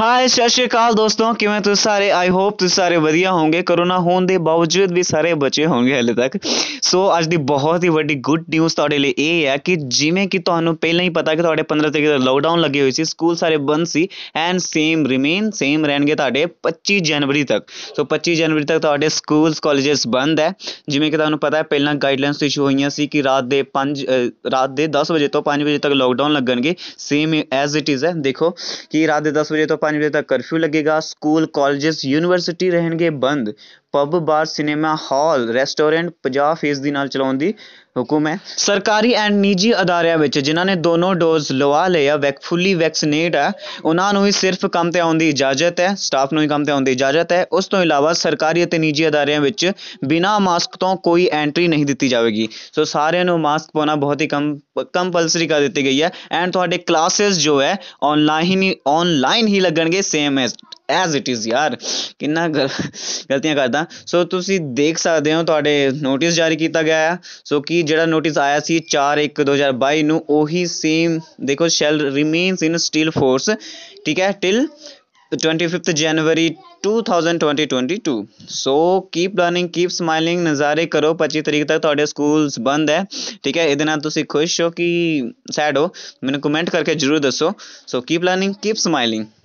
ਹਾਏ ਸਤਿ ਸ਼੍ਰੀ ਅਕਾਲ ਦੋਸਤੋ ਕਿਵੇਂ ਤੁਸੀਂ ਸਾਰੇ ਆਈ ਹੋਪ ਤੁਸੀਂ ਸਾਰੇ ਵਧੀਆ ਹੋਵੋਗੇ ਕਰੋਨਾ ਹੋਣ ਦੇ ਬਾਵਜੂਦ ਵੀ ਸਾਰੇ ਬਚੇ ਹੋਣਗੇ ਹਲੇ ਤੱਕ ਸੋ ਅੱਜ ਦੀ ਬਹੁਤ ਹੀ ਵੱਡੀ ਗੁੱਡ ਨਿਊਜ਼ ਤੁਹਾਡੇ ਲਈ ਇਹ ਹੈ ਕਿ ਜਿਵੇਂ ਕਿ ਤੁਹਾਨੂੰ ਪਹਿਲਾਂ ਹੀ ਪਤਾ ਕਿ ਤੁਹਾਡੇ 15 ਤਰੀਕ ਦਾ ਲਾਕਡਾਊਨ ਲੱਗੇ ਹੋਏ ਸੀ ਸਕੂਲ ਸਾਰੇ ਬੰਦ ਸੀ ਐਂਡ ਸੇਮ ਰਿਮੇਨ ਸੇਮ ਰਹਿਣਗੇ ਤੁਹਾਡੇ 25 ਜਨਵਰੀ ਤੱਕ ਸੋ 25 ਜਨਵਰੀ ਤੱਕ ਤੁਹਾਡੇ ਸਕੂਲਸ ਕਾਲਜਸ ਬੰਦ ਹੈ ਜਿਵੇਂ ਕਿ ਤੁਹਾਨੂੰ ਪਤਾ ਹੈ ਪਹਿਲਾਂ ਗਾਈਡਲਾਈਨਸ ਇਸ਼ੂ ਹੋਈਆਂ ਸੀ ਕਿ ਰਾਤ ਦੇ 5 ਰਾਤ ਦੇ 10 ਵਜੇ ਤੋਂ 5 ਵਜੇ ਤੱਕ ਲਾਕਡਾਊਨ ਲੱਗਣਗੇ ਸੇਮ ਐਜ਼ ਇਟ ਇਜ਼ ਹੈ ਦੇਖੋ ਕਿ ਰਾਤ ਦੇ 10 ਵਜੇ ਤੋਂ ਤੋਂ 5 ਵਜੇ ਤੱਕ ਕਰਫਿਊ ਲੱਗੇਗਾ ਸਕੂਲ ਕਾਲਜਸ ਯੂਨੀਵਰਸਿਟੀ ਰਹਿਣਗੇ ਬੰਦ pub bar cinema hall restaurant ਪੰਜਾਹ ਫੀਸਦੀ ਨਾਲ ਚਲਾਉਣ ਦੀ ਹੁਕਮ ਹੈ ਸਰਕਾਰੀ ਐਂਡ ਨਿੱਜੀ ਅਦਾਰਿਆਂ ਵਿੱਚ ਜਿਨ੍ਹਾਂ ਨੇ ਦੋਨੋਂ ਡੋਜ਼ ਲਵਾ ਲਿਆ ਵੈਕ ਫੁੱਲੀ ਵੈਕਸੀਨੇਟ ਆ ਉਹਨਾਂ ਨੂੰ ਹੀ ਸਿਰਫ ਕੰਮ ਤੇ ਆਉਣ ਦੀ ਇਜਾਜ਼ਤ ਹੈ ਸਟਾਫ ਨੂੰ ਹੀ ਕੰਮ ਤੇ ਆਉਣ ਦੀ ਇਜਾਜ਼ਤ ਹੈ ਉਸ ਤੋਂ ਇਲਾਵਾ ਸਰਕਾਰੀ ਅਤੇ ਨਿੱਜੀ ਅਦਾਰਿਆਂ ਵਿੱਚ ਬਿਨਾਂ ਮਾਸਕ ਤੋਂ ਕੋਈ ਐਂਟਰੀ ਨਹੀਂ ਦਿੱਤੀ ਜਾਵੇਗੀ ਸੋ ਸਾਰਿਆਂ ਨੂੰ ਮਾਸਕ ਪਾਉਣਾ ਬਹੁਤ ਹੀ ਕੰਪਲਸਰੀ ਕਰ ਦਿੱਤੀ ਗਈ ਹੈ ਐਂਡ ਤੁਹਾਡੇ ਕਲਾਸਿਸ ਜੋ ਹੈ ਆਨਲਾਈਨ ਹੀ ਆਨਲਾਈਨ ਹੀ ਲੱਗਣਗੇ same as as it is ਯਾਰ ਕਿੰਨਾ ਗਲਤੀਆਂ ਕਰਦਾ ਸੋ ਤੁਸੀਂ ਦੇਖ ਸਕਦੇ ਹੋ ਤੁਹਾਡੇ ਨੋਟਿਸ ਜਾਰੀ ਕੀਤਾ ਗਿਆ ਹੈ ਸੋ ਕੀ ਜਿਹੜਾ ਨੋਟਿਸ ਆਇਆ ਸੀ 4/1/2022 ਨੂੰ ਉਹੀ ਸੇਮ ਦੇਖੋ shall remains in still force ਠੀਕ ਹੈ till 25th January 2022 so keep learning keep smiling ਨਜ਼ਾਰੇ ਕਰੋ 25 ਤਰੀਕ ਤੱਕ ਤੁਹਾਡੇ ਸਕੂਲਸ ਬੰਦ ਹੈ ਠੀਕ ਹੈ ਇਹਦੇ ਨਾਲ ਤੁਸੀਂ ਖੁਸ਼ ਹੋ ਕਿ ਸੈਡ ਹੋ ਮੈਨੂੰ ਕਮੈਂਟ ਕਰਕੇ ਜਰੂਰ ਦੱਸੋ so keep learning keep smiling